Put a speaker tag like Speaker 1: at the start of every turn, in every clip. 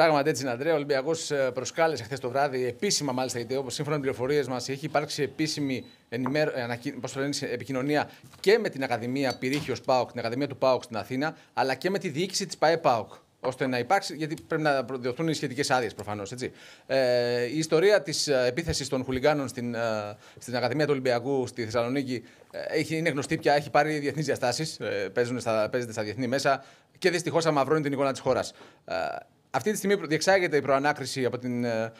Speaker 1: Πράγματι έτσι είναι, Αντρέα. Ο Ολυμπιακός ε, προσκάλεσε χθες το βράδυ επίσημα, μάλιστα, γιατί όπως σύμφωνα με πληροφορίες μας έχει υπάρξει επίσημη ενημέρω... Ε, επικοινωνία και με την Ακαδημία Πυρίχιο ΠΑΟΚ, την Ακαδημία του ΠΑΟΚ στην Αθήνα, αλλά και με τη διοίκηση της ΠΑΕ ΠΑΟΚ. Ώστε να υπάρξει, γιατί πρέπει να προδιοθούν οι σχετικές άδειες προφανώς. Ε, η ιστορία της ε, επίθεσης των χουλιγκάνων στην, στην Ακαδημία του Ολυμπιακού στη Θεσσαλονίκη έχει, είναι γνωστή πια, έχει πάρει διεθνείς διαστάσεις. Ε, παίζεται στα διεθνή μέσα και δυστυχώς αμαυρώνει την εικόνα της χώρας. Αυτή τη στιγμή διεξάγεται η προανάκριση από την ε,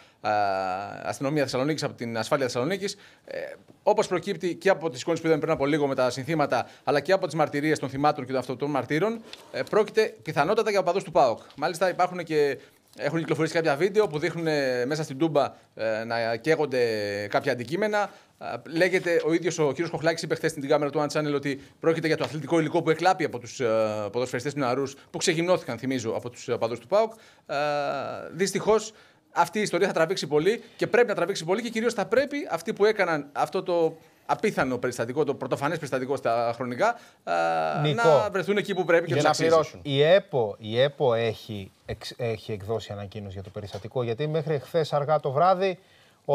Speaker 1: αστυνομία Θεσσαλονίκης, από την ασφάλεια Θεσσαλονίκης. Ε, Όπως προκύπτει και από τις εικόνες που είδαμε πριν από λίγο με τα συνθήματα, αλλά και από τις μαρτυρίες των θυμάτων και των αυτοπτών μαρτύρων, ε, πρόκειται πιθανότατα για οπαδούς του ΠΑΟΚ. Μάλιστα, υπάρχουν και έχουν κυκλοφορήσει κάποια βίντεο που δείχνουν ε, μέσα στην τούμπα ε, να καίγονται κάποια αντικείμενα. Λέγεται ο ίδιος ο κ. Κοχλάκη είπε χθες στην κάμερα του One ότι πρόκειται για το αθλητικό υλικό που εκλάπει από ε, του ποδοσφαιριστές του Ναρού που ξεγυμνώθηκαν, θυμίζω, από τους του παδούς του ΠΑΟΚ. Δυστυχώς αυτή η ιστορία θα τραβήξει πολύ και πρέπει να τραβήξει πολύ και κυρίως θα πρέπει αυτοί που έκαναν αυτό το απίθανο περιστατικό, το πρωτοφανές περιστατικό στα χρονικά, να βρεθούν εκεί που πρέπει και να πληρώσουν.
Speaker 2: Η ΕΠΟ, η ΕΠΟ έχει, έχει εκδώσει ανακοίνωση για το περιστατικό, γιατί μέχρι χθες αργά το βράδυ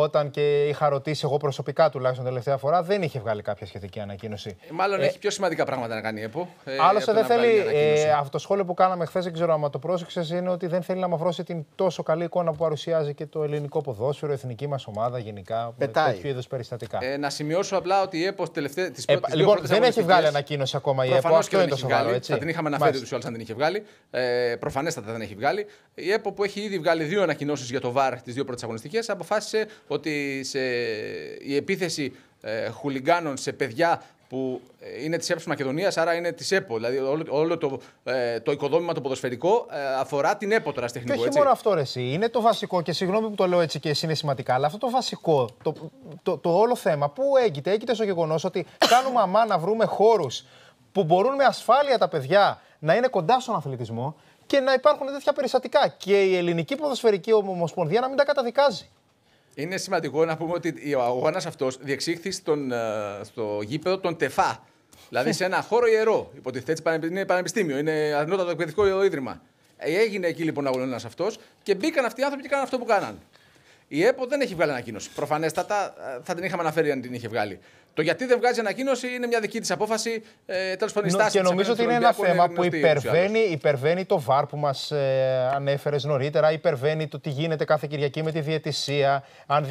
Speaker 2: όταν και είχα ρωτήσει εγώ προσωπικά τουλάχιστον τελευταία φορά, δεν είχε βγάλει κάποια σχετική ανακοίνωση.
Speaker 1: Ε, μάλλον ε, έχει πιο σημαντικά πράγματα να κάνει η ΕΠΟ. Ε, Άλλωστε δεν θέλει. Ε, αυτό
Speaker 2: το σχόλιο που κάναμε χθες, δεν ξέρω αν το πρόσεξες, είναι ότι δεν θέλει να μαυρώσει την τόσο καλή εικόνα που παρουσιάζει και το ελληνικό ποδόσφαιρο, η εθνική μας ομάδα γενικά. Πετάει. Με τέτοιου είδους περιστατικά.
Speaker 1: Ε, να σημειώσω απλά ότι η ΕΠΟ τελευταία. Τις, ε, λοιπόν, δεν έχει βγάλει ανακοίνωση
Speaker 2: ακόμα η ΕΠΟ. Αυτό είναι το σοβαρό. Θα την είχαμε αναφέρει του
Speaker 1: αν δεν είχε βγάλει. Ε, προφανέστατα δεν έχει βγάλει. Η ΕΠΟ που έχει ήδη βγάλει δύο ανακοινώσεις για το ΒΑΡ τις δύο πρώτες αγωνιστικές αποφάσισε ότι σε, η επίθεση ε, χουλιγκάνων σε παιδιά που ε, είναι της ΕΠΣ Μακεδονίας, άρα είναι της ΕΠΟ. Δηλαδή, όλο, το, ε, το οικοδόμημα το ποδοσφαιρικό ε, αφορά την ΕΠΟ τώρα τεχνικό. Και όχι μόνο
Speaker 2: αυτό, ρε, εσύ. Είναι το βασικό, και συγγνώμη που το λέω έτσι και εσύ είναι σημαντικά, αλλά αυτό το βασικό, το, το, το όλο θέμα που έγκυται, έγκυται στο γεγονός ότι κάνουμε αμά να βρούμε χώρους που μπορούν με ασφάλεια τα παιδιά να είναι κοντά στον αθλητισμό και να υπάρχουν τέτοια περιστατικά. Και η ελληνική ποδοσφαιρική ομοσπονδία να μην τα καταδικάζει.
Speaker 1: Είναι σημαντικό να πούμε ότι ο αγώνας αυτός διεξήχθη στον, ε, στο γήπεδο των Τεφά. Δηλαδή σε ένα χώρο ιερό. υποτιθέτει είναι πανεπιστήμιο, είναι ανώτατο εκπαιδευτικό ίδρυμα. Ε, έγινε εκεί λοιπόν ο αγώνα αυτός και μπήκαν αυτοί οι άνθρωποι και κάναν αυτό που κάναν. Η ΕΠΟ δεν έχει βγάλει ανακοίνωση. Προφανέστατα ε, θα την είχαμε αναφέρει αν την είχε βγάλει. Το γιατί δεν βγάζει ανακοίνωση είναι μια δική της απόφαση. Ε, Τέλος πάντων, η στάση Και νομίζω ότι είναι ένα θέμα που υπερβαίνει,
Speaker 2: υπερβαίνει το βάρ που μας ε, ανέφερες νωρίτερα, υπερβαίνει το τι γίνεται κάθε Κυριακή με τη διαιτησία, αν,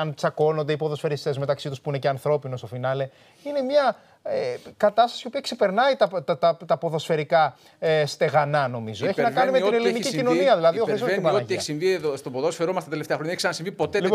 Speaker 2: αν τσακώνονται οι ποδοσφαιριστές μεταξύ τους που είναι και ανθρώπινο στο φινάλε. Είναι μια ε, κατάσταση η οποία ξεπερνάει τα, τα, τα, ποδοσφαιρικά ε, στεγανά, νομίζω. Έχει να κάνει με την ελληνική κοινωνία. Δηλαδή, ο ό,τι έχει
Speaker 1: συμβεί εδώ στο ποδόσφαιρό μας τα τελευταία χρόνια δεν έχει ξανασυμβεί ποτέ. Λοιπόν,